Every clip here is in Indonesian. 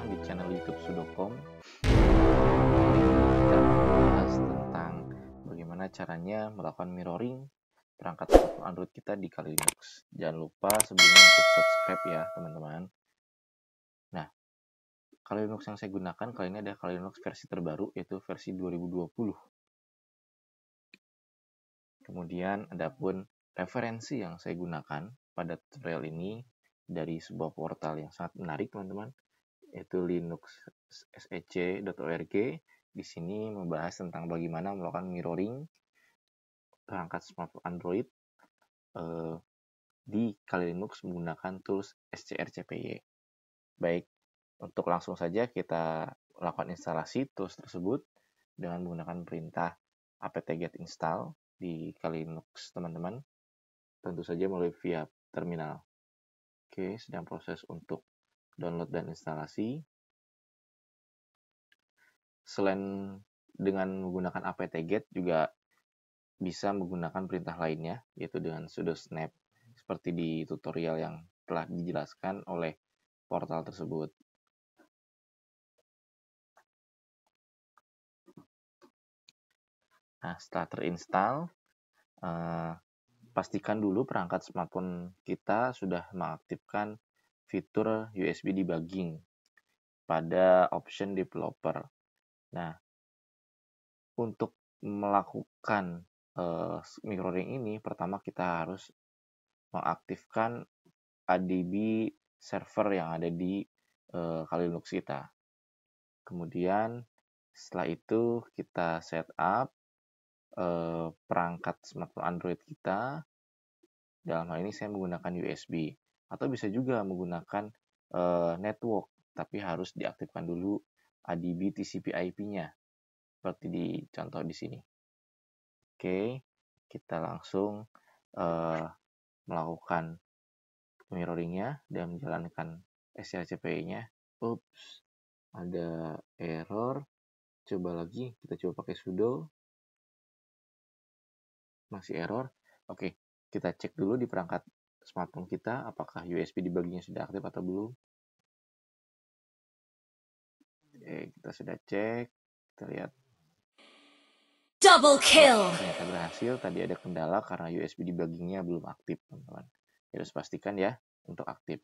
datang di channel YouTube Sudokom. Kita membahas tentang bagaimana caranya melakukan mirroring perangkat telepon Android kita di Kali Linux. Jangan lupa sebelumnya untuk subscribe ya, teman-teman. Nah, Kali Linux yang saya gunakan kali ini adalah Kali Linux versi terbaru yaitu versi 2020. Kemudian ada pun referensi yang saya gunakan pada tutorial ini dari sebuah portal yang sangat menarik teman-teman yaitu Linux SEC.org di sini membahas tentang bagaimana melakukan mirroring perangkat smartphone Android eh, di Kali Linux menggunakan tools SCRCPY. Baik, untuk langsung saja kita lakukan instalasi tools tersebut dengan menggunakan perintah apt-get install di Kali Linux, teman-teman. Tentu saja melalui via terminal. Oke, sedang proses untuk download dan instalasi. Selain dengan menggunakan apt-get juga bisa menggunakan perintah lainnya, yaitu dengan sudo snap, seperti di tutorial yang telah dijelaskan oleh portal tersebut. Nah, setelah terinstall, eh, pastikan dulu perangkat smartphone kita sudah mengaktifkan fitur USB debugging pada option developer. Nah, untuk melakukan uh, mirroring ini, pertama kita harus mengaktifkan ADB server yang ada di uh, Kali Linux kita. Kemudian setelah itu kita setup uh, eh, perangkat smartphone Android kita. Dalam hal ini saya menggunakan USB atau bisa juga menggunakan uh, network tapi harus diaktifkan dulu ADB TCP/IP-nya seperti di contoh di sini. Oke, kita langsung uh, melakukan mirroringnya dan menjalankan SCHCP-nya. Oops, ada error. Coba lagi, kita coba pakai sudo. Masih error. Oke, kita cek dulu di perangkat smartphone kita, apakah USB di dibaginya sudah aktif atau belum. Oke, kita sudah cek, kita lihat. Double kill. Nah, ternyata berhasil. Tadi ada kendala karena USB di debuggingnya belum aktif, teman-teman. Ya, harus pastikan ya untuk aktif.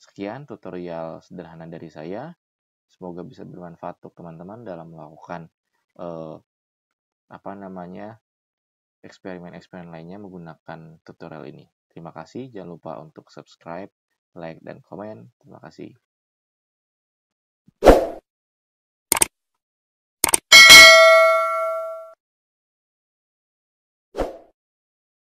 Sekian tutorial sederhana dari saya. Semoga bisa bermanfaat untuk teman-teman dalam melakukan eh, apa namanya eksperimen-eksperimen lainnya menggunakan tutorial ini. Terima kasih, jangan lupa untuk subscribe, like, dan komen. Terima kasih.